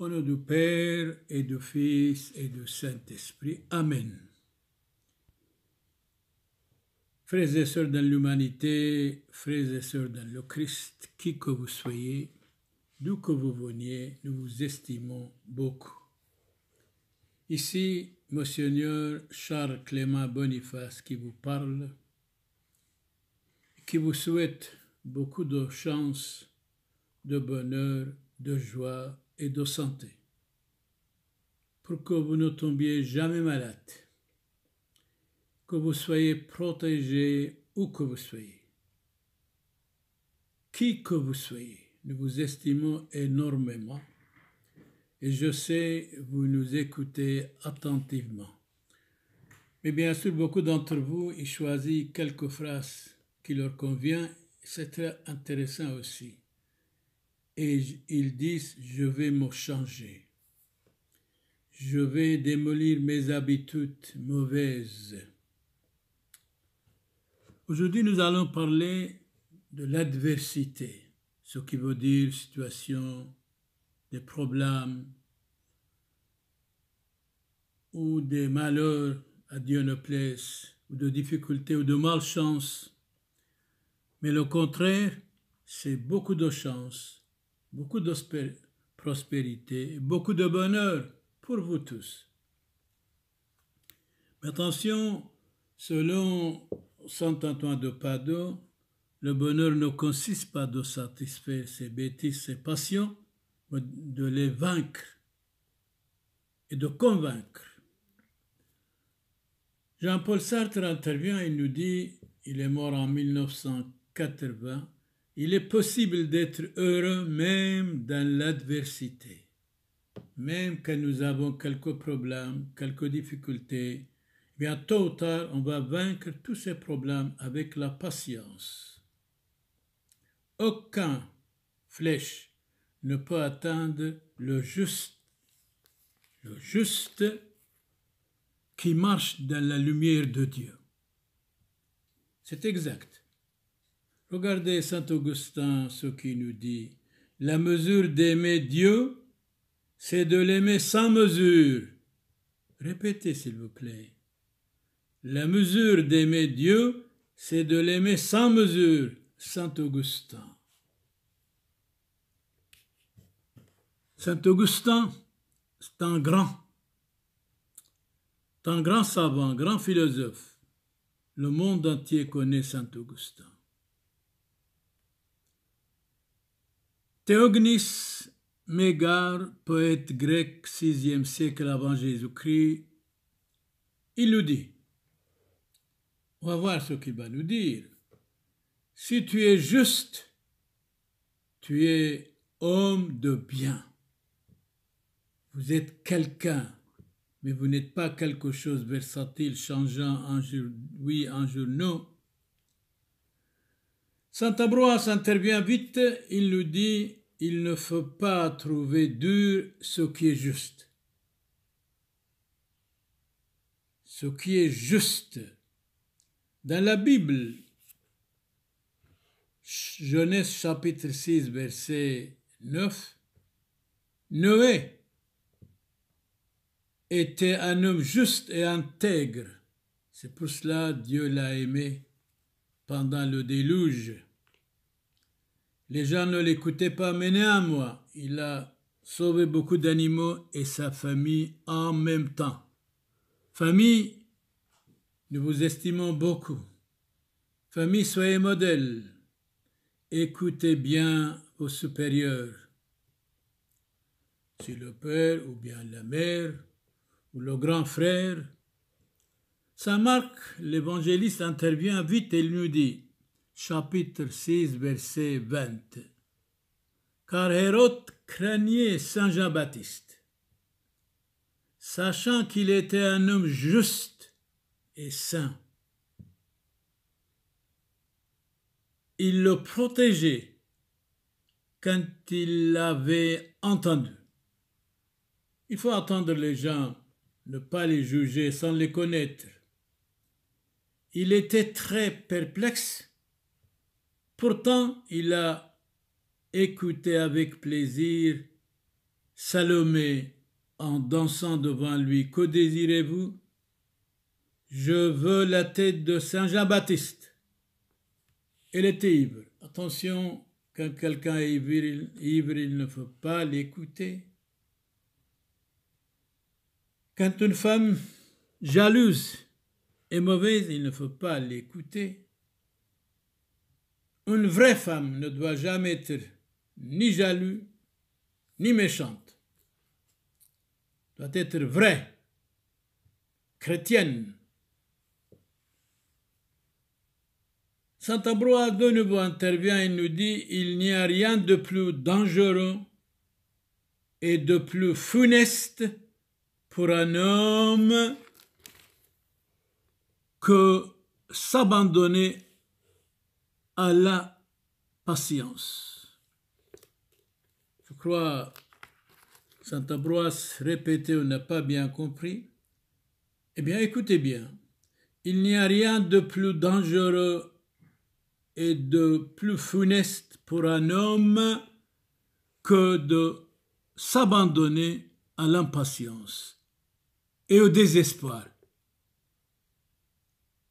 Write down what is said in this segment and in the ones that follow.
Au nom du Père et du Fils et du Saint-Esprit. Amen. Frères et sœurs dans l'humanité, frères et sœurs dans le Christ, qui que vous soyez, d'où que vous veniez, nous vous estimons beaucoup. Ici, Monseigneur Charles Clément Boniface qui vous parle, qui vous souhaite beaucoup de chance, de bonheur, de joie et de santé, pour que vous ne tombiez jamais malade, que vous soyez protégé où que vous soyez. Qui que vous soyez, nous vous estimons énormément et je sais vous nous écoutez attentivement. Mais bien sûr, beaucoup d'entre vous y choisissent quelques phrases qui leur conviennent, c'est très intéressant aussi et ils disent je vais me changer. Je vais démolir mes habitudes mauvaises. Aujourd'hui, nous allons parler de l'adversité, ce qui veut dire situation, des problèmes ou des malheurs, à Dieu ne plaise, ou de difficultés ou de malchance. Mais le contraire, c'est beaucoup de chance beaucoup de prospérité, beaucoup de bonheur pour vous tous. Mais attention, selon Saint Antoine de Padoue, le bonheur ne consiste pas de satisfaire ses bêtises, ses passions, mais de les vaincre et de convaincre. Jean-Paul Sartre intervient et nous dit, il est mort en 1980, il est possible d'être heureux même dans l'adversité. Même quand nous avons quelques problèmes, quelques difficultés, bien tôt ou tard, on va vaincre tous ces problèmes avec la patience. Aucun flèche ne peut atteindre le juste. Le juste qui marche dans la lumière de Dieu. C'est exact. Regardez Saint Augustin ce qu'il nous dit. La mesure d'aimer Dieu, c'est de l'aimer sans mesure. Répétez, s'il vous plaît. La mesure d'aimer Dieu, c'est de l'aimer sans mesure. Saint Augustin. Saint Augustin, c'est un grand, un grand savant, un grand philosophe. Le monde entier connaît Saint Augustin. Théognis Mégar, poète grec, 6e siècle avant Jésus-Christ, il nous dit, on va voir ce qu'il va nous dire, si tu es juste, tu es homme de bien. Vous êtes quelqu'un, mais vous n'êtes pas quelque chose versatile, changeant en jour oui, en jour non. Saint Ambroise intervient vite, il nous dit il ne faut pas trouver dur ce qui est juste. Ce qui est juste. Dans la Bible, Genèse chapitre 6, verset 9, Noé était un homme juste et intègre. C'est pour cela Dieu l'a aimé pendant le déluge. Les gens ne l'écoutaient pas, mais néanmoins, il a sauvé beaucoup d'animaux et sa famille en même temps. Famille, nous vous estimons beaucoup. Famille, soyez modèle. Écoutez bien vos supérieurs. Si le père ou bien la mère ou le grand frère, Saint Marc, l'évangéliste, intervient vite et il nous dit chapitre 6, verset 20. Car Hérode craignait Saint Jean-Baptiste, sachant qu'il était un homme juste et saint. Il le protégeait quand il l'avait entendu. Il faut attendre les gens, ne pas les juger sans les connaître. Il était très perplexe Pourtant, il a écouté avec plaisir Salomé en dansant devant lui. Que désirez-vous Je veux la tête de Saint Jean-Baptiste. Elle était ivre. Attention, quand quelqu'un est ivre, il ne faut pas l'écouter. Quand une femme jalouse est mauvaise, il ne faut pas l'écouter. Une vraie femme ne doit jamais être ni jaloux, ni méchante. Elle doit être vraie, chrétienne. Saint Ambroise de nouveau intervient et nous dit Il n'y a rien de plus dangereux et de plus funeste pour un homme que s'abandonner à la patience. Je crois Saint Ambroise répétait on n'a pas bien compris. Eh bien, écoutez bien, il n'y a rien de plus dangereux et de plus funeste pour un homme que de s'abandonner à l'impatience et au désespoir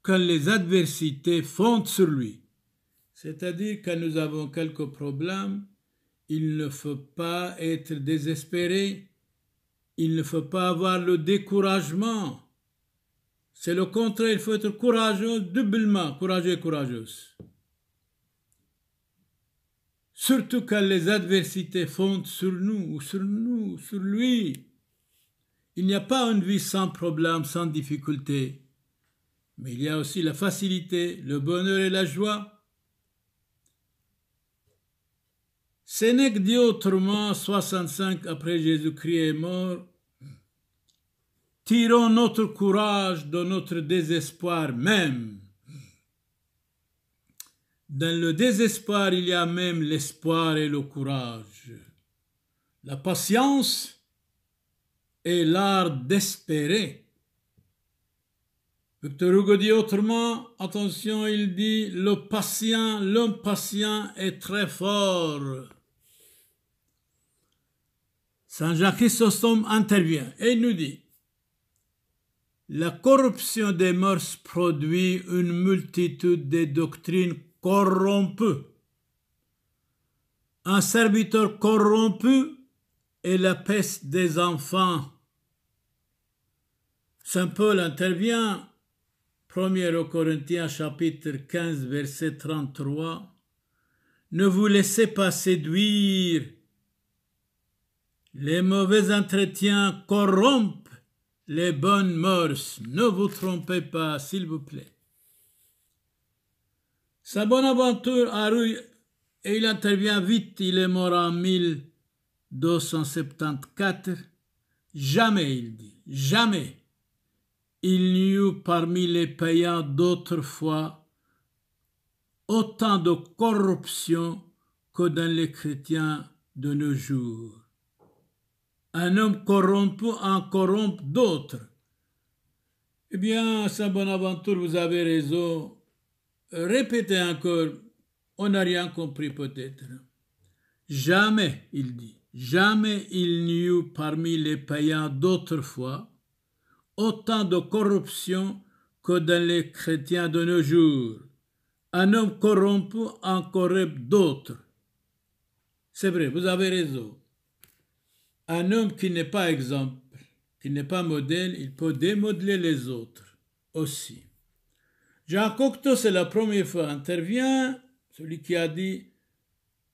quand les adversités fondent sur lui c'est-à-dire quand nous avons quelques problèmes, il ne faut pas être désespéré, il ne faut pas avoir le découragement. C'est le contraire, il faut être courageux, doublement courageux et courageuse. Surtout quand les adversités fondent sur nous ou sur nous, sur lui. Il n'y a pas une vie sans problème, sans difficulté. Mais il y a aussi la facilité, le bonheur et la joie. Sénèque dit autrement, 65 après Jésus-Christ est mort, tirons notre courage de notre désespoir même. Dans le désespoir, il y a même l'espoir et le courage. La patience est l'art d'espérer. Victor Hugo dit autrement, attention, il dit, le patient, l'impatient est très fort. Saint Jacques Chrysostome intervient et nous dit La corruption des mœurs produit une multitude de doctrines corrompues. Un serviteur corrompu est la peste des enfants. Saint Paul intervient, 1 Corinthiens chapitre 15 verset 33, Ne vous laissez pas séduire les mauvais entretiens corrompent les bonnes mœurs. Ne vous trompez pas, s'il vous plaît. Sa bonne aventure arrive et il intervient vite. Il est mort en 1274. Jamais, il dit, jamais, il n'y eut parmi les païens d'autrefois autant de corruption que dans les chrétiens de nos jours. Un homme corrompu en corrompt d'autres. Eh bien, Saint Bonaventure, vous avez raison. Répétez encore, on n'a rien compris peut-être. Jamais, il dit, jamais il n'y eut parmi les païens d'autrefois autant de corruption que dans les chrétiens de nos jours. Un homme corrompu en corrompt d'autres. C'est vrai, vous avez raison. Un homme qui n'est pas exemple, qui n'est pas modèle, il peut démodeler les autres aussi. Jean Cocteau, c'est la première fois, intervient, celui qui a dit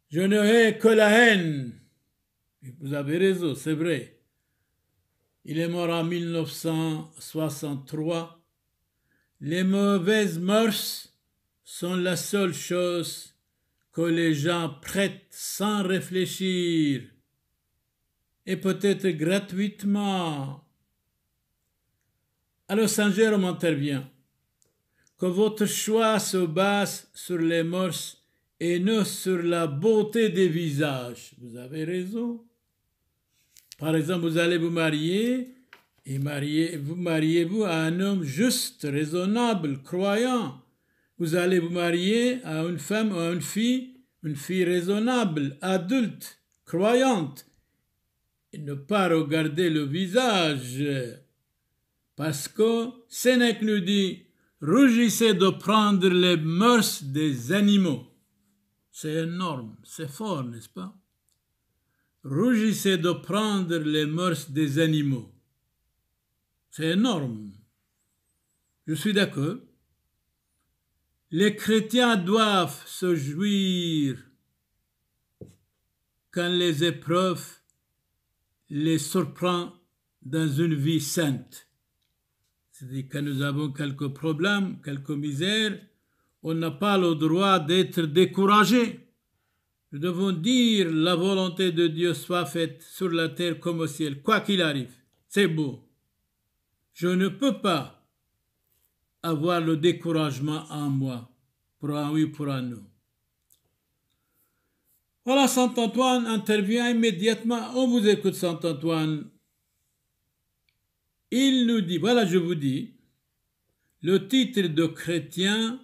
Je ne hais que la haine. Vous avez raison, c'est vrai. Il est mort en 1963. Les mauvaises mœurs sont la seule chose que les gens prêtent sans réfléchir et peut-être gratuitement. Alors Saint-Jérôme intervient. Que votre choix se base sur les mœurs et non sur la beauté des visages. Vous avez raison. Par exemple, vous allez vous marier et vous mariez-vous à un homme juste, raisonnable, croyant. Vous allez vous marier à une femme ou à une fille, une fille raisonnable, adulte, croyante, ne pas regarder le visage, parce que Sénèque nous dit, rougissez de prendre les mœurs des animaux. C'est énorme, c'est fort, n'est-ce pas Rougissez de prendre les mœurs des animaux. C'est énorme. Je suis d'accord. Les chrétiens doivent se jouir quand les épreuves les surprend dans une vie sainte. C'est-à-dire que nous avons quelques problèmes, quelques misères, on n'a pas le droit d'être découragé. Nous devons dire la volonté de Dieu soit faite sur la terre comme au ciel, quoi qu'il arrive. C'est beau. Je ne peux pas avoir le découragement en moi, pour un oui, pour un non. Voilà, Saint-Antoine intervient immédiatement. On vous écoute, Saint-Antoine. Il nous dit, voilà, je vous dis, le titre de chrétien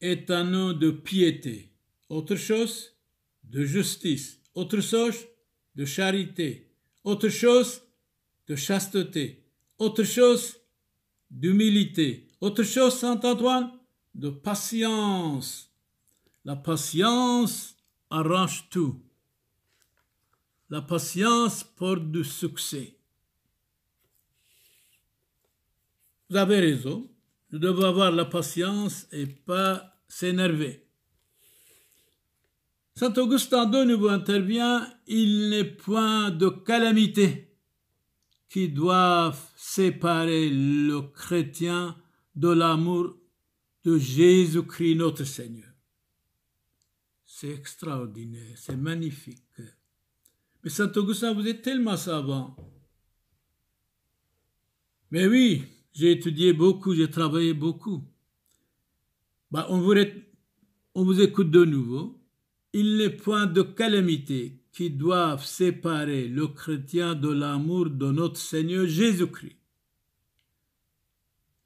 est un nom de piété. Autre chose, de justice. Autre chose, de charité. Autre chose, de chasteté. Autre chose, d'humilité. Autre chose, Saint Antoine, de patience. La patience arrange tout. La patience porte du succès. Vous avez raison, nous devons avoir la patience et pas s'énerver. Saint Augustin de nouveau intervient, il n'est point de calamité qui doivent séparer le chrétien de l'amour de Jésus-Christ notre Seigneur extraordinaire, c'est magnifique. Mais Saint Augustin, vous êtes tellement savant. Mais oui, j'ai étudié beaucoup, j'ai travaillé beaucoup. Bah, on, vous, on vous écoute de nouveau. Il n'est point de calamité qui doivent séparer le chrétien de l'amour de notre Seigneur Jésus-Christ.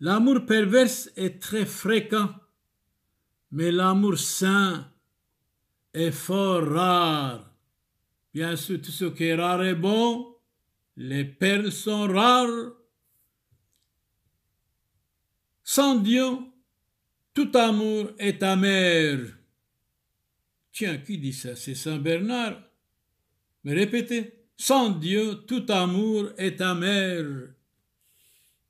L'amour perverse est très fréquent, mais l'amour saint est fort rare. Bien sûr, tout ce qui est rare est bon. Les perles sont rares. Sans Dieu, tout amour est amer. Tiens, qui dit ça C'est Saint Bernard. Mais répétez, sans Dieu, tout amour est amer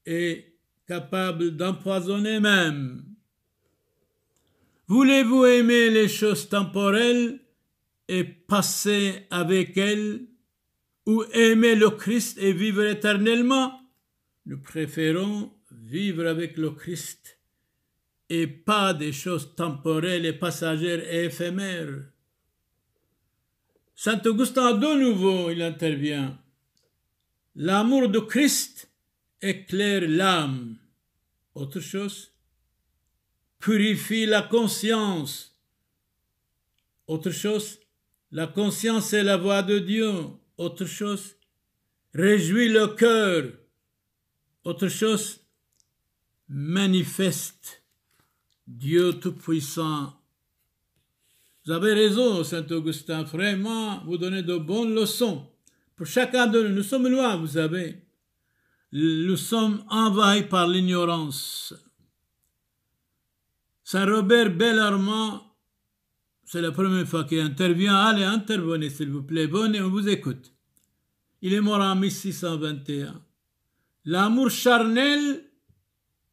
et capable d'empoisonner même Voulez-vous aimer les choses temporelles et passer avec elles, ou aimer le Christ et vivre éternellement Nous préférons vivre avec le Christ et pas des choses temporelles et passagères et éphémères. Saint Augustin de nouveau, il intervient. L'amour de Christ éclaire l'âme. Autre chose, purifie la conscience. Autre chose, la conscience est la voix de Dieu. Autre chose, réjouit le cœur. Autre chose, manifeste Dieu Tout-Puissant. Vous avez raison, Saint Augustin, vraiment, vous donnez de bonnes leçons. Pour chacun de nous, nous sommes loin, vous savez. Nous sommes envahis par l'ignorance. Saint-Robert Bellarmand, c'est la première fois qu'il intervient. Allez, intervenez, s'il vous plaît. venez, on vous écoute. Il est mort en 1621. L'amour charnel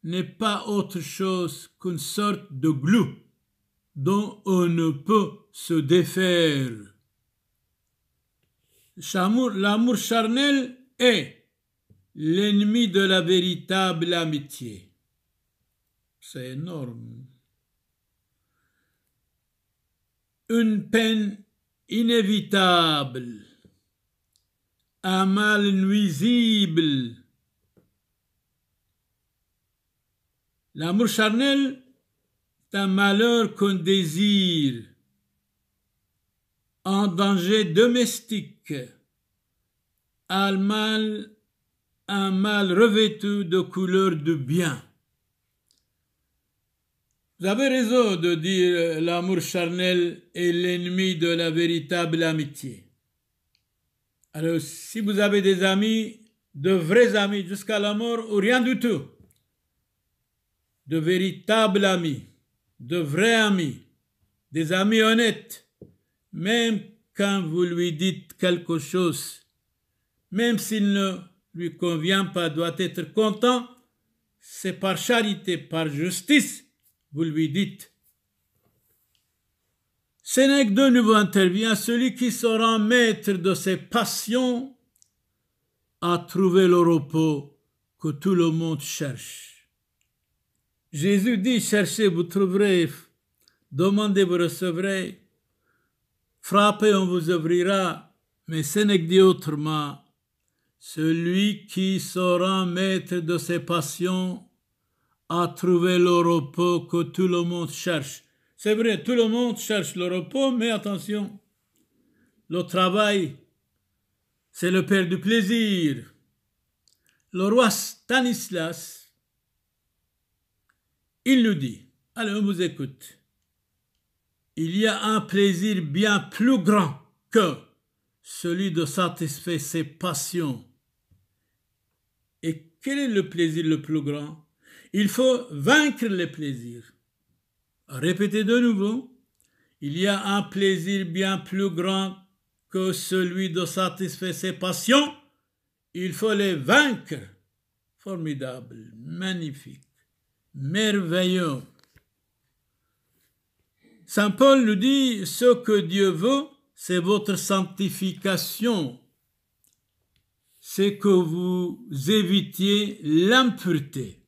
n'est pas autre chose qu'une sorte de glou dont on ne peut se défaire. L'amour charnel est l'ennemi de la véritable amitié. C'est énorme. une peine inévitable, un mal nuisible. L'amour charnel est un malheur qu'on désire, un danger domestique, un mal, un mal revêtu de couleur de bien. Vous avez raison de dire l'amour charnel est l'ennemi de la véritable amitié. Alors si vous avez des amis, de vrais amis jusqu'à la mort ou rien du tout, de véritables amis, de vrais amis, des amis honnêtes, même quand vous lui dites quelque chose, même s'il ne lui convient pas, doit être content, c'est par charité, par justice vous lui dites. Sénèque de nouveau intervient, celui qui sera maître de ses passions a trouvé le repos que tout le monde cherche. Jésus dit, cherchez, vous trouverez, demandez, vous recevrez, frappez, on vous ouvrira, mais Sénèque dit autrement, celui qui sera maître de ses passions à trouver le repos que tout le monde cherche. C'est vrai, tout le monde cherche le repos, mais attention, le travail, c'est le père du plaisir. Le roi Stanislas, il nous dit, allez, on vous écoute, il y a un plaisir bien plus grand que celui de satisfaire ses passions. Et quel est le plaisir le plus grand il faut vaincre les plaisirs. Répétez de nouveau. Il y a un plaisir bien plus grand que celui de satisfaire ses passions. Il faut les vaincre. Formidable, magnifique, merveilleux. Saint Paul nous dit, ce que Dieu veut, c'est votre sanctification. C'est que vous évitiez l'impureté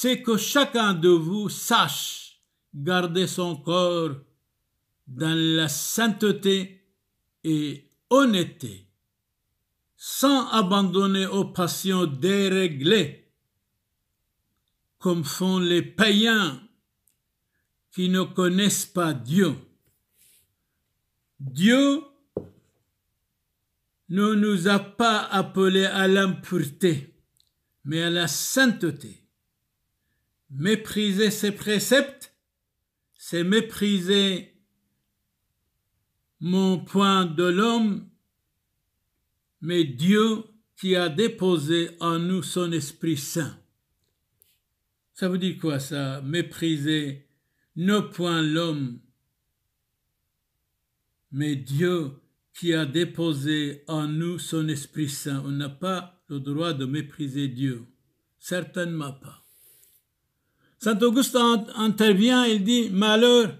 c'est que chacun de vous sache garder son corps dans la sainteté et honnêteté, sans abandonner aux passions déréglées, comme font les païens qui ne connaissent pas Dieu. Dieu ne nous a pas appelés à l'impureté, mais à la sainteté. Mépriser ses préceptes, c'est mépriser mon point de l'homme, mais Dieu qui a déposé en nous son Esprit Saint. Ça veut dire quoi ça Mépriser ne point l'homme, mais Dieu qui a déposé en nous son Esprit Saint. On n'a pas le droit de mépriser Dieu. Certainement pas. Saint Augustin intervient, il dit Malheur,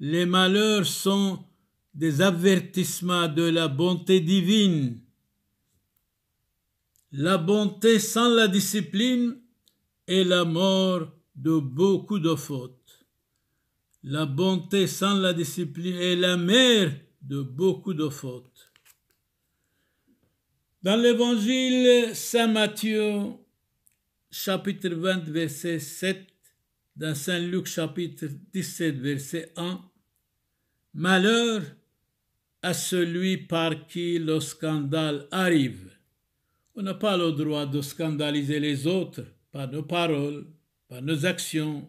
les malheurs sont des avertissements de la bonté divine. La bonté sans la discipline est la mort de beaucoup de fautes. La bonté sans la discipline est la mère de beaucoup de fautes. Dans l'évangile Saint Matthieu, chapitre 20, verset 7, dans Saint-Luc chapitre 17, verset 1, Malheur à celui par qui le scandale arrive. On n'a pas le droit de scandaliser les autres par nos paroles, par nos actions.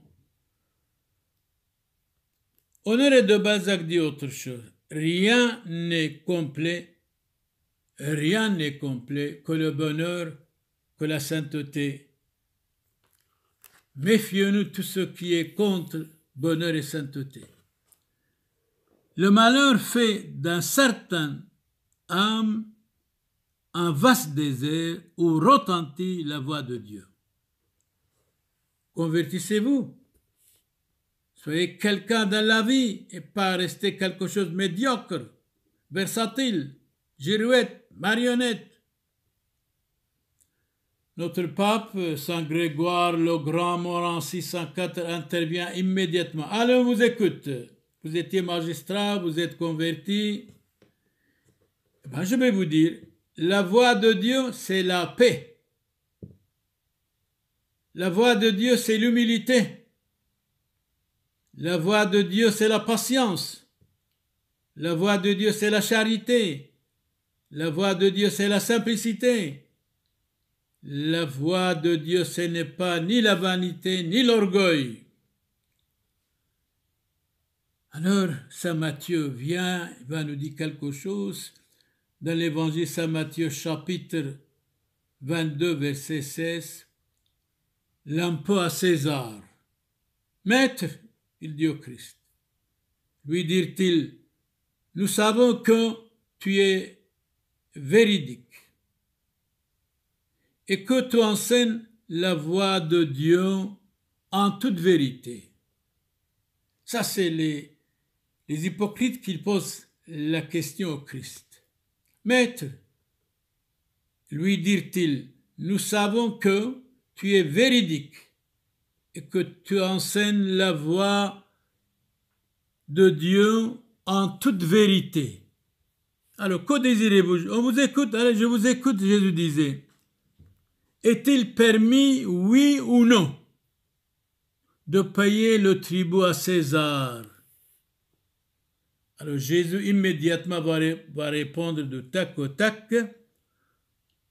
Honoré de Balzac dit autre chose. Rien n'est complet, rien n'est complet que le bonheur, que la sainteté, Méfions-nous tout ce qui est contre bonheur et sainteté. Le malheur fait d'un certain âme un vaste désert où retentit la voix de Dieu. Convertissez-vous. Soyez quelqu'un dans la vie et pas rester quelque chose de médiocre, versatile, girouette, marionnette, notre pape, euh, Saint Grégoire le Grand, mort 604, intervient immédiatement. Allez, on vous écoute. Vous étiez magistrat, vous êtes converti. Eh ben, je vais vous dire, la voix de Dieu, c'est la paix. La voix de Dieu, c'est l'humilité. La voix de Dieu, c'est la patience. La voix de Dieu, c'est la charité. La voix de Dieu, c'est la simplicité. La voix de Dieu, ce n'est pas ni la vanité, ni l'orgueil. Alors, Saint Matthieu vient, il va nous dire quelque chose dans l'évangile Saint Matthieu chapitre 22 verset 16. L'impôt à César. Maître, il dit au Christ, lui dire-t-il, nous savons que tu es véridique et que tu enseignes la voix de Dieu en toute vérité. Ça, c'est les, les hypocrites qui posent la question au Christ. Maître, lui dirent-ils, nous savons que tu es véridique et que tu enseignes la voix de Dieu en toute vérité. Alors, que désirez-vous On vous écoute, allez, je vous écoute, Jésus disait. Est-il permis, oui ou non, de payer le tribut à César Alors Jésus immédiatement va, répondre de tac au tac.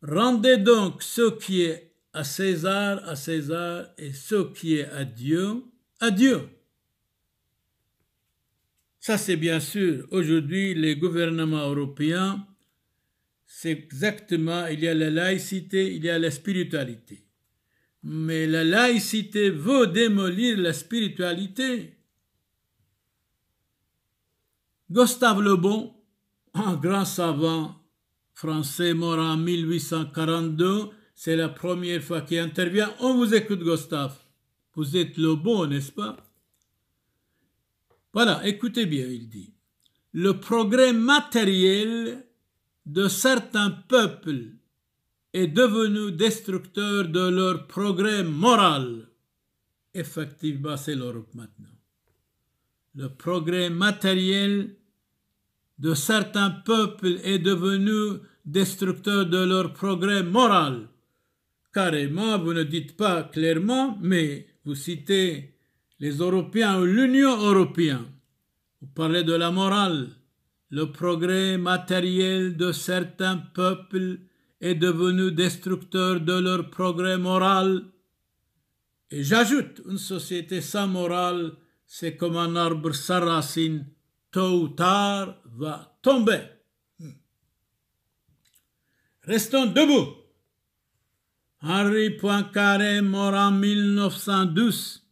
Rendez donc ce qui est à César à César et ce qui est à Dieu à Dieu. Ça, c'est bien sûr. Aujourd'hui, les gouvernements européens c'est exactement, il y a la laïcité, il y a la spiritualité. Mais la laïcité veut démolir la spiritualité. Gustave Le Bon, un grand savant français mort en 1842, c'est la première fois qu'il intervient. On vous écoute, Gustave. Vous êtes le bon, n'est-ce pas Voilà, écoutez bien, il dit. Le progrès matériel de certains peuples est devenu destructeur de leur progrès moral. Effectivement, c'est l'Europe maintenant. Le progrès matériel de certains peuples est devenu destructeur de leur progrès moral. Carrément, vous ne dites pas clairement, mais vous citez les Européens ou l'Union européenne. Vous parlez de la morale le progrès matériel de certains peuples est devenu destructeur de leur progrès moral. Et j'ajoute, une société sans morale, c'est comme un arbre sans racine, tôt ou tard va tomber. Hmm. Restons debout. Henri Poincaré mort en 1912.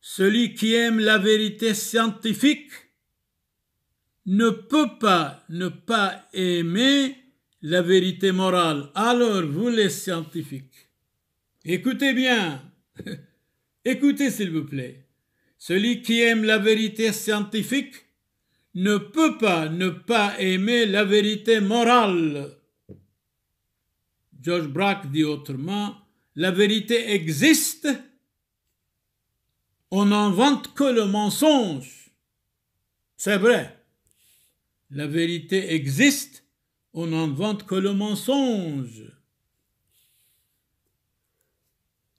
Celui qui aime la vérité scientifique ne peut pas ne pas aimer la vérité morale. Alors, vous les scientifiques, écoutez bien, écoutez s'il vous plaît. Celui qui aime la vérité scientifique ne peut pas ne pas aimer la vérité morale. George Brack dit autrement, la vérité existe, on n'invente que le mensonge. C'est vrai. La vérité existe, on vante que le mensonge.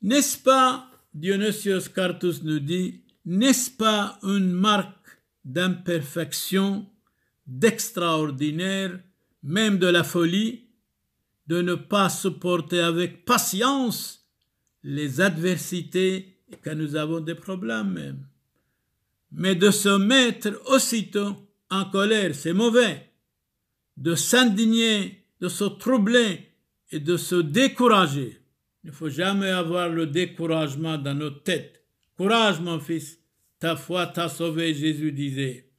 N'est-ce pas, Dionysius Cartus nous dit, n'est-ce pas une marque d'imperfection, d'extraordinaire, même de la folie, de ne pas supporter avec patience les adversités et que nous avons des problèmes mais de se mettre aussitôt en colère, c'est mauvais. De s'indigner, de se troubler et de se décourager. Il ne faut jamais avoir le découragement dans nos têtes. Courage, mon fils, ta foi t'a sauvé, Jésus disait.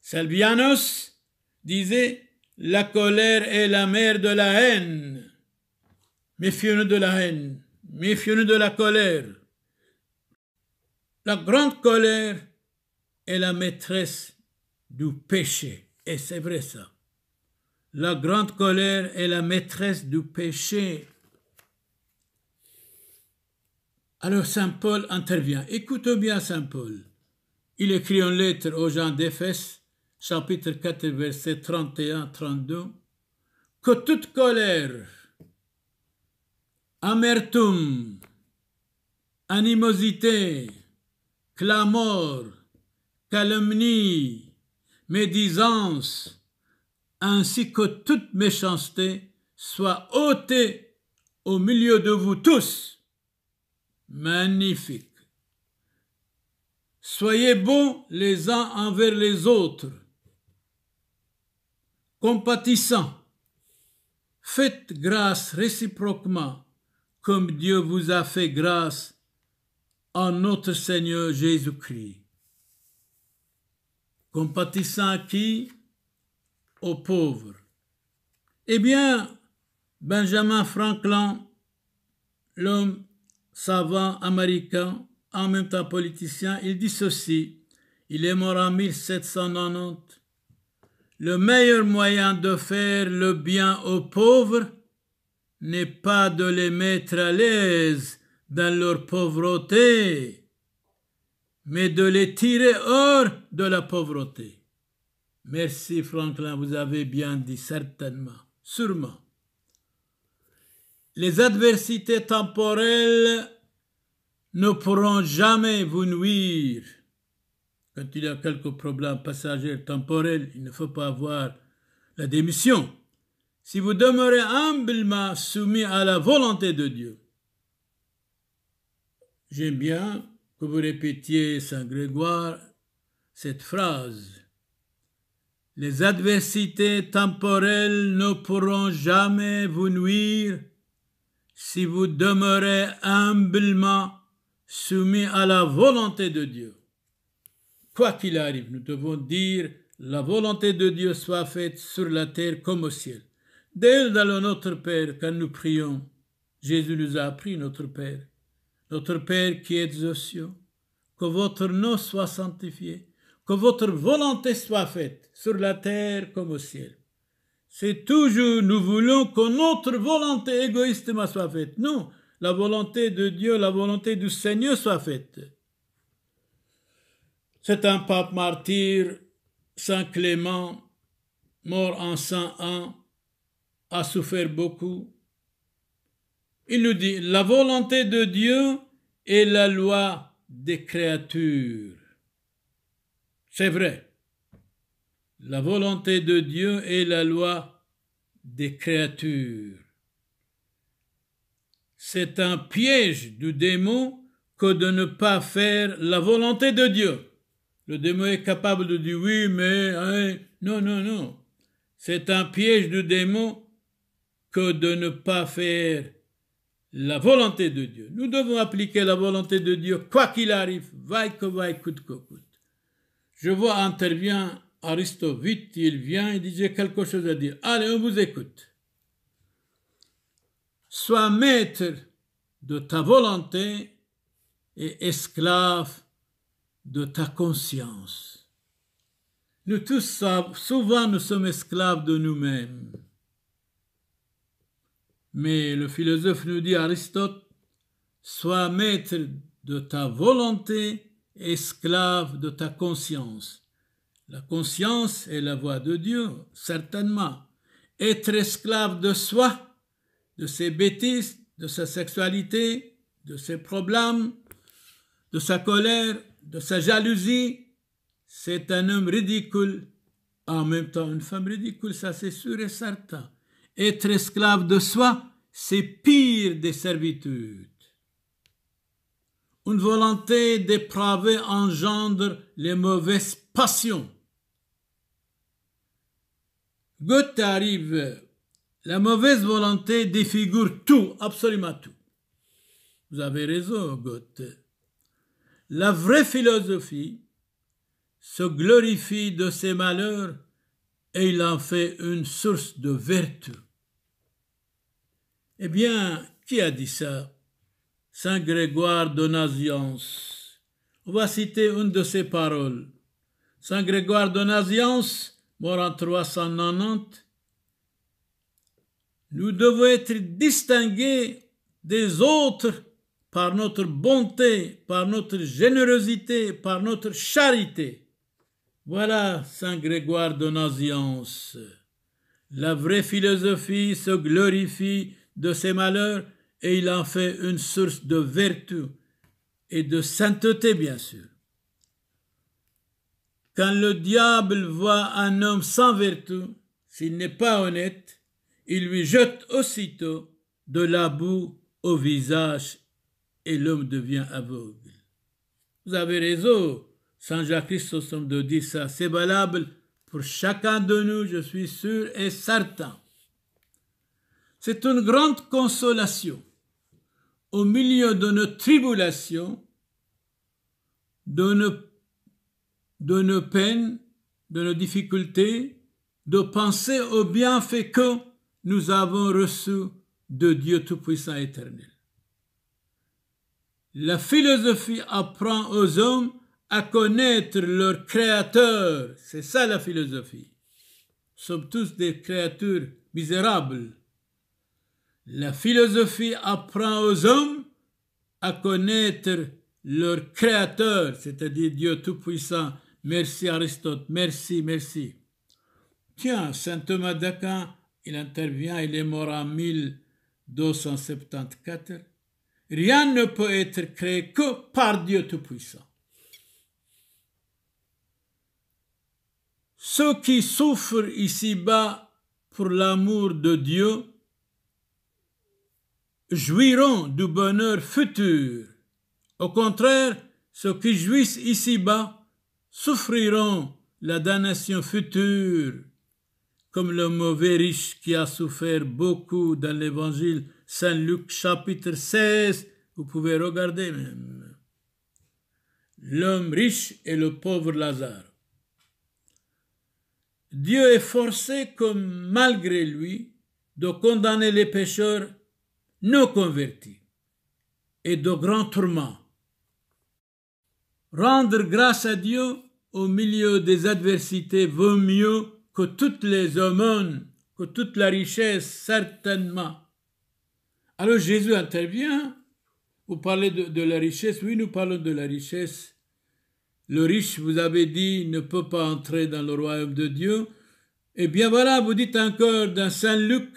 Salvianos disait, la colère est la mère de la haine. Méfions-nous de la haine, méfions-nous de la colère. La grande colère est la maîtresse du péché. Et c'est vrai ça. La grande colère est la maîtresse du péché. Alors Saint Paul intervient. Écoute bien Saint Paul. Il écrit en lettre aux gens d'Éphèse, chapitre 4, verset 31-32, que toute colère, amertume, animosité, clamor, calomnie, médisance, ainsi que toute méchanceté, soit ôtées au milieu de vous tous. Magnifique. Soyez bons les uns envers les autres, compatissants. Faites grâce réciproquement, comme Dieu vous a fait grâce en notre Seigneur Jésus-Christ compatissant à qui Aux pauvres. Eh bien, Benjamin Franklin, l'homme savant américain, en même temps politicien, il dit ceci, il est mort en 1790, le meilleur moyen de faire le bien aux pauvres n'est pas de les mettre à l'aise dans leur pauvreté, mais de les tirer hors de la pauvreté. Merci Franklin, vous avez bien dit certainement, sûrement. Les adversités temporelles ne pourront jamais vous nuire. Quand il y a quelques problèmes passagers temporels, il ne faut pas avoir la démission. Si vous demeurez humblement soumis à la volonté de Dieu, j'aime bien que vous répétiez, Saint Grégoire, cette phrase. Les adversités temporelles ne pourront jamais vous nuire si vous demeurez humblement soumis à la volonté de Dieu. Quoi qu'il arrive, nous devons dire la volonté de Dieu soit faite sur la terre comme au ciel. Dès dans le Notre Père, quand nous prions, Jésus nous a appris notre Père. Notre Père qui êtes aux cieux, que votre nom soit sanctifié, que votre volonté soit faite sur la terre comme au ciel. C'est toujours, nous voulons que notre volonté égoïste soit faite. Non, la volonté de Dieu, la volonté du Seigneur soit faite. C'est un pape martyr, Saint Clément, mort en 101, a souffert beaucoup, il nous dit, la volonté de Dieu est la loi des créatures. C'est vrai. La volonté de Dieu est la loi des créatures. C'est un piège du démon que de ne pas faire la volonté de Dieu. Le démon est capable de dire oui, mais hein, non, non, non. C'est un piège du démon que de ne pas faire la volonté de Dieu. Nous devons appliquer la volonté de Dieu quoi qu'il arrive, vaille que vaille, coûte que coûte. Je vois intervient Aristote, vite, il vient, et dit j'ai quelque chose à dire. Allez, on vous écoute. Sois maître de ta volonté et esclave de ta conscience. Nous tous souvent nous sommes esclaves de nous-mêmes. Mais le philosophe nous dit Aristote, sois maître de ta volonté, esclave de ta conscience. La conscience est la voix de Dieu, certainement. Être esclave de soi, de ses bêtises, de sa sexualité, de ses problèmes, de sa colère, de sa jalousie, c'est un homme ridicule. En même temps, une femme ridicule, ça c'est sûr et certain. Être esclave de soi, c'est pire des servitudes. Une volonté dépravée engendre les mauvaises passions. Goethe arrive, la mauvaise volonté défigure tout, absolument tout. Vous avez raison, Goethe. La vraie philosophie se glorifie de ses malheurs et il en fait une source de vertu. Eh bien, qui a dit ça Saint Grégoire de Naziance. On va citer une de ses paroles. Saint Grégoire de Naziance, mort en 390, nous devons être distingués des autres par notre bonté, par notre générosité, par notre charité. Voilà Saint Grégoire de Naziance. La vraie philosophie se glorifie de ses malheurs et il en fait une source de vertu et de sainteté, bien sûr. Quand le diable voit un homme sans vertu, s'il n'est pas honnête, il lui jette aussitôt de la boue au visage et l'homme devient aveugle. Vous avez raison, Saint Jacques-Chrysostome de dire ça, c'est valable pour chacun de nous, je suis sûr et certain. C'est une grande consolation au milieu de tribulations, de nos peines, de nos difficultés, de penser aux bienfaits que nous avons reçus de Dieu Tout-Puissant éternel. La philosophie apprend aux hommes à connaître leur Créateur. C'est ça la philosophie. Nous sommes tous des créatures misérables la philosophie apprend aux hommes à connaître leur créateur, c'est-à-dire Dieu Tout-Puissant. Merci Aristote, merci, merci. Tiens, saint Thomas d'Aquin, il intervient, il est mort en 1274. Rien ne peut être créé que par Dieu Tout-Puissant. Ceux qui souffrent ici-bas pour l'amour de Dieu jouiront du bonheur futur. Au contraire, ceux qui jouissent ici-bas souffriront la damnation future, comme le mauvais riche qui a souffert beaucoup dans l'évangile Saint-Luc chapitre 16, vous pouvez regarder même. L'homme riche et le pauvre Lazare. Dieu est forcé comme malgré lui de condamner les pécheurs nos convertis et de grands tourments. Rendre grâce à Dieu au milieu des adversités vaut mieux que toutes les aumônes, que toute la richesse, certainement. Alors Jésus intervient. Vous parlez de, de la richesse. Oui, nous parlons de la richesse. Le riche, vous avez dit, ne peut pas entrer dans le royaume de Dieu. Eh bien voilà, vous dites encore dans Saint Luc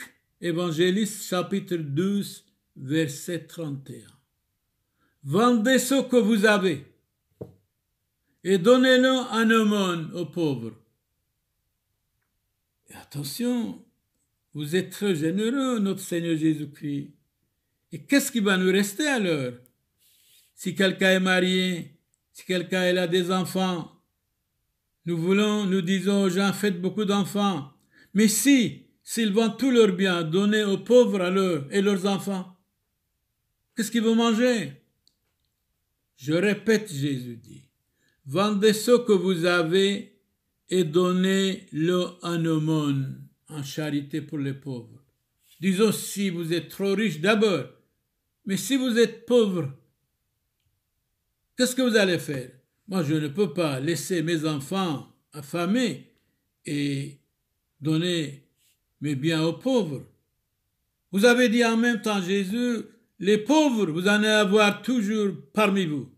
Évangéliste chapitre 12, verset 31. Vendez ce que vous avez et donnez-le en aumône aux pauvres. Et attention, vous êtes très généreux, notre Seigneur Jésus-Christ. Et qu'est-ce qui va nous rester alors Si quelqu'un est marié, si quelqu'un a des enfants, nous voulons, nous disons aux gens, faites beaucoup d'enfants. Mais si s'ils vendent tous leurs biens donner aux pauvres à et leurs enfants Qu'est-ce qu'ils vont manger Je répète, Jésus dit, vendez ce que vous avez et donnez-le en aumône, en charité pour les pauvres. Disons si vous êtes trop riche d'abord, mais si vous êtes pauvre, qu'est-ce que vous allez faire Moi, je ne peux pas laisser mes enfants affamés et donner mais bien aux pauvres. Vous avez dit en même temps, Jésus, les pauvres, vous en allez avoir toujours parmi vous.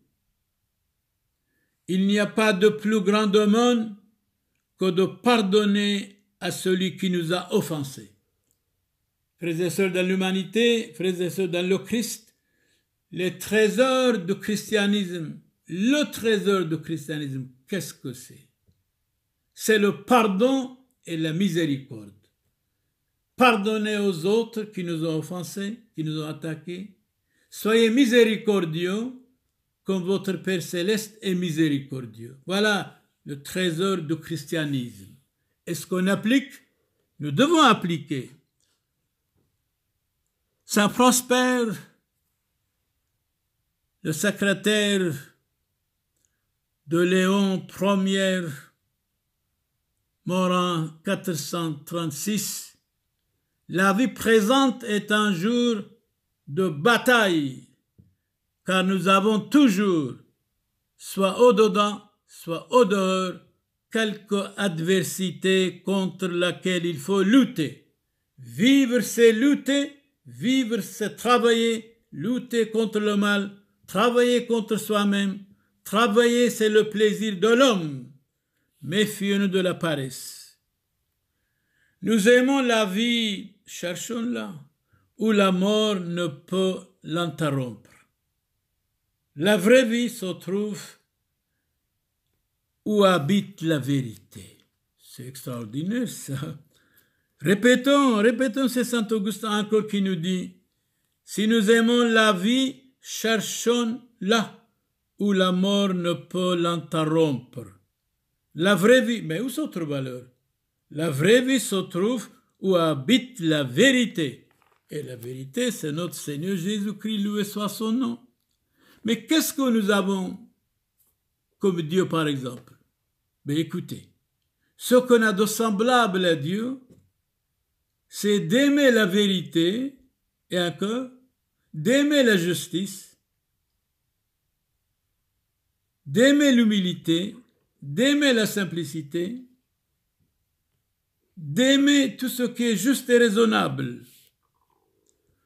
Il n'y a pas de plus grand domaine que de pardonner à celui qui nous a offensés. Frères et sœurs dans l'humanité, frères et sœurs dans le Christ, les trésors du christianisme, le trésor du christianisme, qu'est-ce que c'est C'est le pardon et la miséricorde. Pardonnez aux autres qui nous ont offensés, qui nous ont attaqués. Soyez miséricordieux comme votre Père céleste est miséricordieux. Voilà le trésor du christianisme. Est-ce qu'on applique Nous devons appliquer. Saint Prosper, le secrétaire de Léon Ier, mort en 436, la vie présente est un jour de bataille, car nous avons toujours, soit au-dedans, soit au-dehors, quelque adversité contre laquelle il faut lutter. Vivre, c'est lutter, vivre, c'est travailler, lutter contre le mal, travailler contre soi-même, travailler, c'est le plaisir de l'homme. Méfions-nous de la paresse. Nous aimons la vie cherchons-la, où la mort ne peut l'interrompre. La vraie vie se trouve où habite la vérité. C'est extraordinaire ça. Répétons, répétons ce Saint Augustin encore qui nous dit, si nous aimons la vie, cherchons-la où la mort ne peut l'interrompre. La vraie vie, mais où se trouve alors La vraie vie se trouve habite la vérité. Et la vérité, c'est notre Seigneur Jésus-Christ, loué soit son nom. Mais qu'est-ce que nous avons comme Dieu, par exemple Mais ben, écoutez, ce qu'on a de semblable à Dieu, c'est d'aimer la vérité et encore d'aimer la justice, d'aimer l'humilité, d'aimer la simplicité, d'aimer tout ce qui est juste et raisonnable.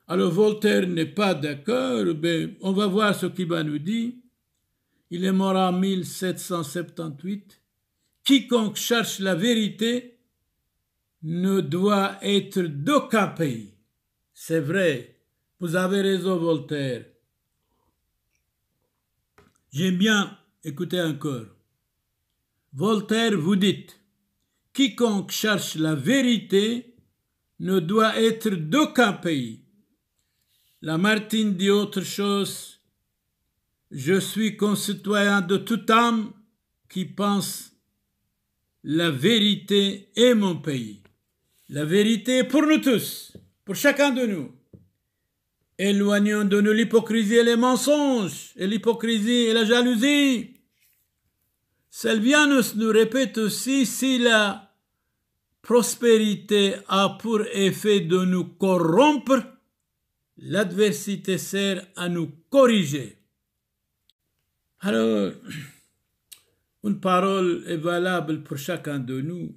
Alors Voltaire n'est pas d'accord, mais ben, on va voir ce qu'il va nous dire. Il est mort en 1778. Quiconque cherche la vérité ne doit être d'aucun pays. C'est vrai, vous avez raison Voltaire. J'aime bien écouter encore. Voltaire vous dites quiconque cherche la vérité ne doit être d'aucun pays. Lamartine dit autre chose. Je suis concitoyen de toute âme qui pense la vérité est mon pays. La vérité est pour nous tous, pour chacun de nous. Éloignons de nous l'hypocrisie et les mensonges, et l'hypocrisie et la jalousie. Selvianus nous répète aussi si la prospérité a pour effet de nous corrompre, l'adversité sert à nous corriger. Alors, une parole est valable pour chacun de nous.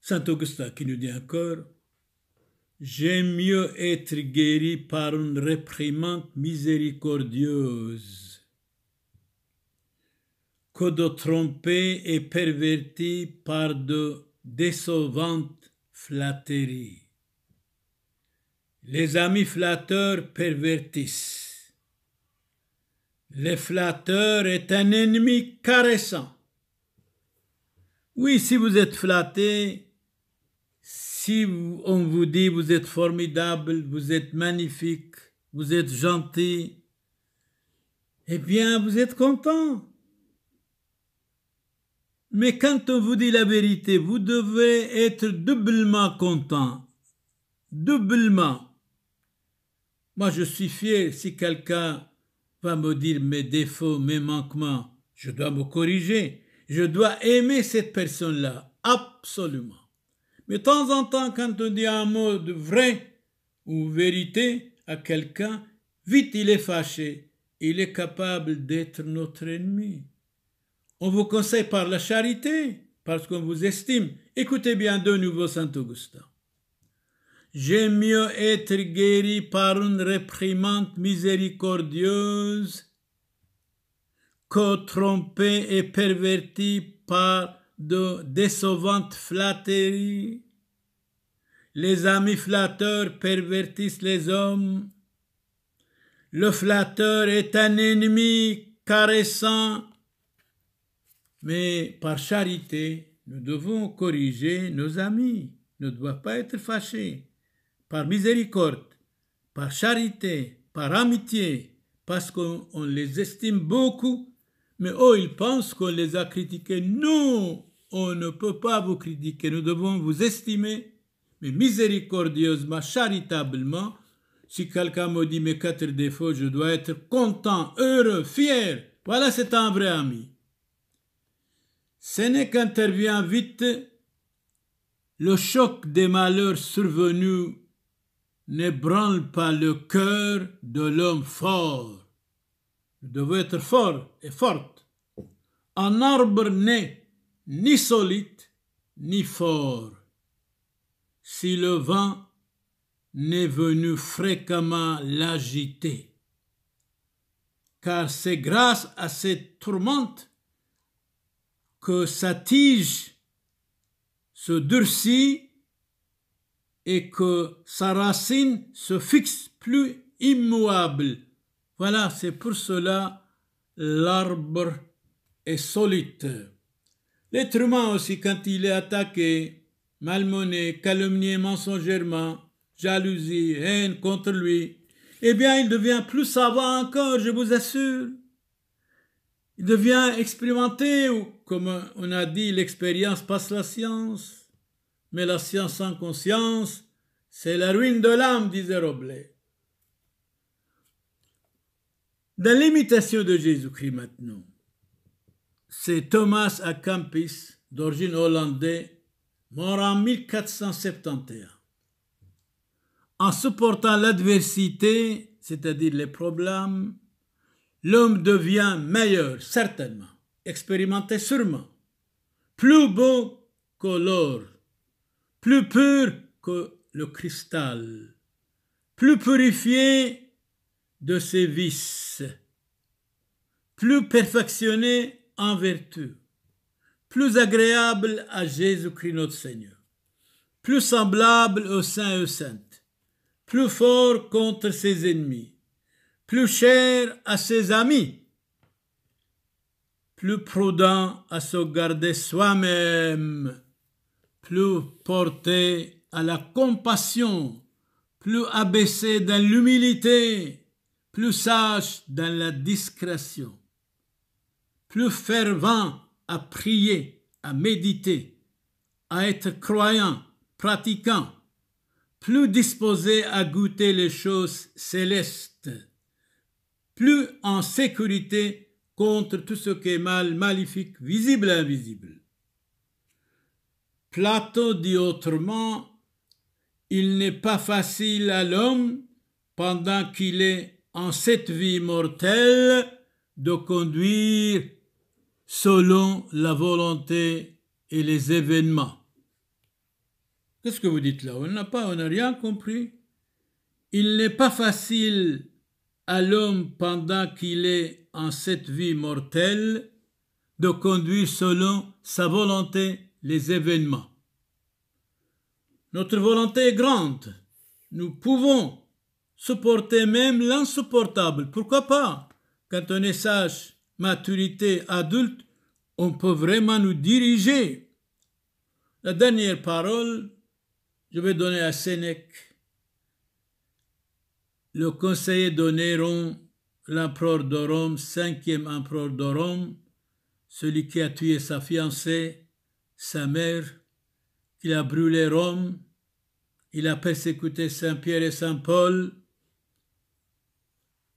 Saint Augustin qui nous dit encore, J'aime mieux être guéri par une réprimande miséricordieuse que de tromper et pervertir par de décevantes flatteries. Les amis flatteurs pervertissent. Le flatteur est un ennemi caressant. Oui, si vous êtes flatté, si on vous dit vous êtes formidable, vous êtes magnifique, vous êtes gentil, eh bien, vous êtes content. Mais quand on vous dit la vérité, vous devez être doublement content. Doublement. Moi, je suis fier si quelqu'un va me dire mes défauts, mes manquements. Je dois me corriger. Je dois aimer cette personne-là. Absolument. Mais de temps en temps, quand on dit un mot de vrai ou vérité à quelqu'un, vite il est fâché. Il est capable d'être notre ennemi. On vous conseille par la charité, parce qu'on vous estime. Écoutez bien de nouveau Saint Augustin. J'aime mieux être guéri par une réprimante miséricordieuse que trompé et perverti par de décevantes flatteries. Les amis flatteurs pervertissent les hommes. Le flatteur est un ennemi caressant mais par charité, nous devons corriger nos amis, ne doivent pas être fâchés. Par miséricorde, par charité, par amitié, parce qu'on les estime beaucoup, mais oh, ils pensent qu'on les a critiqués. Non, on ne peut pas vous critiquer, nous devons vous estimer, mais miséricordieusement, charitablement. Si quelqu'un me dit mes quatre défauts, je dois être content, heureux, fier. Voilà, c'est un vrai ami. Ce n'est qu'intervient vite. Le choc des malheurs survenus n'ébranle pas le cœur de l'homme fort. Vous devait être fort et forte. Un arbre n'est ni solide ni fort. Si le vent n'est venu fréquemment l'agiter, car c'est grâce à cette tourmente que sa tige se durcit et que sa racine se fixe plus immuable. Voilà, c'est pour cela l'arbre est solide. L'être humain aussi, quand il est attaqué, malmené, calomnié mensongèrement, jalousie, haine contre lui, eh bien, il devient plus savant encore, je vous assure. Il devient expérimenté ou, comme on a dit, l'expérience passe la science. Mais la science sans conscience, c'est la ruine de l'âme, disait Roblet. Dans l'imitation de Jésus-Christ maintenant, c'est Thomas à d'origine hollandais, mort en 1471. En supportant l'adversité, c'est-à-dire les problèmes, L'homme devient meilleur, certainement, expérimenté sûrement, plus beau que l'or, plus pur que le cristal, plus purifié de ses vices, plus perfectionné en vertu, plus agréable à Jésus-Christ notre Seigneur, plus semblable aux saints et saintes, plus fort contre ses ennemis, plus cher à ses amis, plus prudent à se garder soi-même, plus porté à la compassion, plus abaissé dans l'humilité, plus sage dans la discrétion, plus fervent à prier, à méditer, à être croyant, pratiquant, plus disposé à goûter les choses célestes plus en sécurité contre tout ce qui est mal, maléfique, visible invisible. Platon dit autrement, il n'est pas facile à l'homme, pendant qu'il est en cette vie mortelle, de conduire selon la volonté et les événements. Qu'est-ce que vous dites là On n'a pas, on n'a rien compris. Il n'est pas facile à l'homme pendant qu'il est en cette vie mortelle de conduire selon sa volonté les événements. Notre volonté est grande. Nous pouvons supporter même l'insupportable. Pourquoi pas Quand on est sage, maturité, adulte, on peut vraiment nous diriger. La dernière parole, je vais donner à Sénèque le conseiller néron l'empereur de Rome, cinquième empereur de Rome, celui qui a tué sa fiancée, sa mère, il a brûlé Rome, il a persécuté Saint-Pierre et Saint-Paul.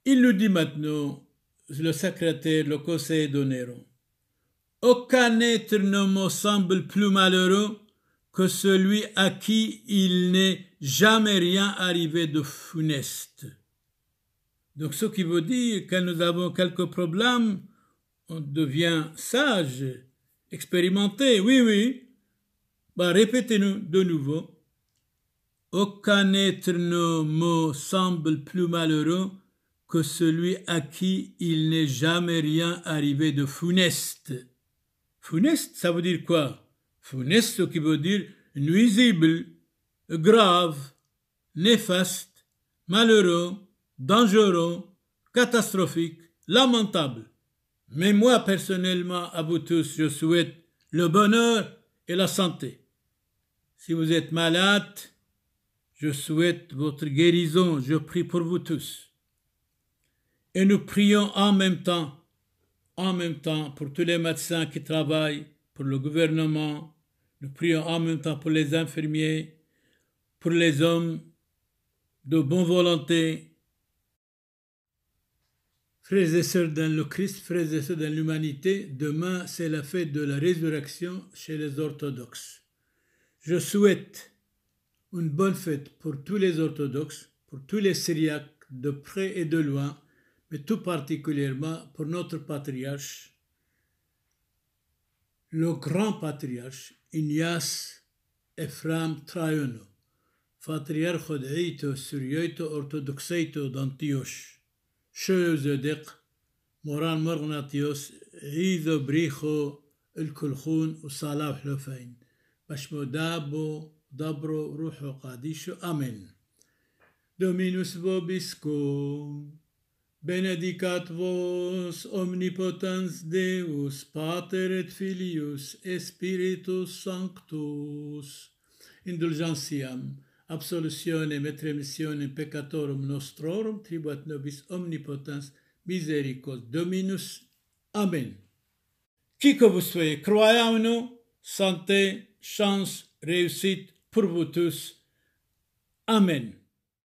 Il nous dit maintenant, le secrétaire, le conseiller d'Onero, aucun être ne me semble plus malheureux que celui à qui il n'est jamais rien arrivé de funeste. Donc ce qui veut dire que nous avons quelques problèmes, on devient sage, expérimenté, oui, oui. Bah, Répétez-nous de nouveau. Aucun être nos mots semble plus malheureux que celui à qui il n'est jamais rien arrivé de funeste. Funeste, ça veut dire quoi funeste qui veut dire nuisible, grave, néfaste, malheureux, dangereux, catastrophique, lamentable. Mais moi personnellement, à vous tous, je souhaite le bonheur et la santé. Si vous êtes malade, je souhaite votre guérison, je prie pour vous tous. Et nous prions en même temps, en même temps, pour tous les médecins qui travaillent, pour le gouvernement, nous prions en même temps pour les infirmiers, pour les hommes de bonne volonté. Frères et sœurs dans le Christ, frères et sœurs dans l'humanité, demain c'est la fête de la résurrection chez les orthodoxes. Je souhaite une bonne fête pour tous les orthodoxes, pour tous les Syriaques de près et de loin, mais tout particulièrement pour notre patriarche, le grand patriarche إنياس إفرام ترايونو فاتريارخو دعيتو سوريويتو أرتودوكسيتو دانتيوش شوزو زودق موران مرغناطيوس عيدو بريخو الكلخون وصلاة حلوفين بشمو دابو دبرو روحو قاديشو آمين دومينوس بوبيسكو Benedicat vos omnipotens Deus, Pater et Filius, e Spiritus Sanctus. Indulgentiam, absolutionem et remissionem peccatorum nostrorum, tribuat nobis omnipotens misericot Dominus. Amen. Cicobus vei, croiam nu, sante, chans, reusit, purbutus. Amen.